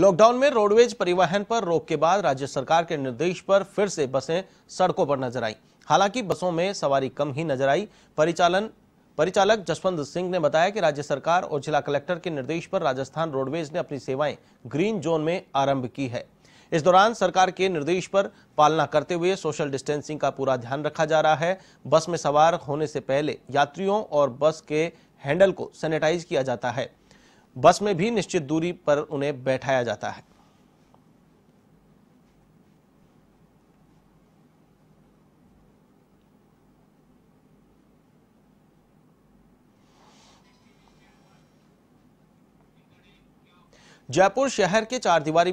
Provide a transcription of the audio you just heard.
lockdown में roadways परिवहन पर रोक के बाद राज्य सरकार के निर्देश पर फिर से बसें सड़कों पर नजर आई हालांकि बसों में सवारी कम ही नजर आई परिचालन परिचालक जसवंत सिंह ने बताया कि राज्य सरकार और जिला कलेक्टर के निर्देश पर राजस्थान रोडवेज ने अपनी सेवाएं ग्रीन जोन में आरंभ की है इस दौरान सरकार के निर्देश पर पालना करते हुए सोशल डिस्टेंसिंग का पूरा ध्यान रखा जा रहा है बस में सवार होने से पहले यात्रियों और बस के हैंडल को सैनिटाइज किया जाता है बस में भी निश्चित दूरी पर उन्हें बैठाया जाता है जयपुर शहर के चार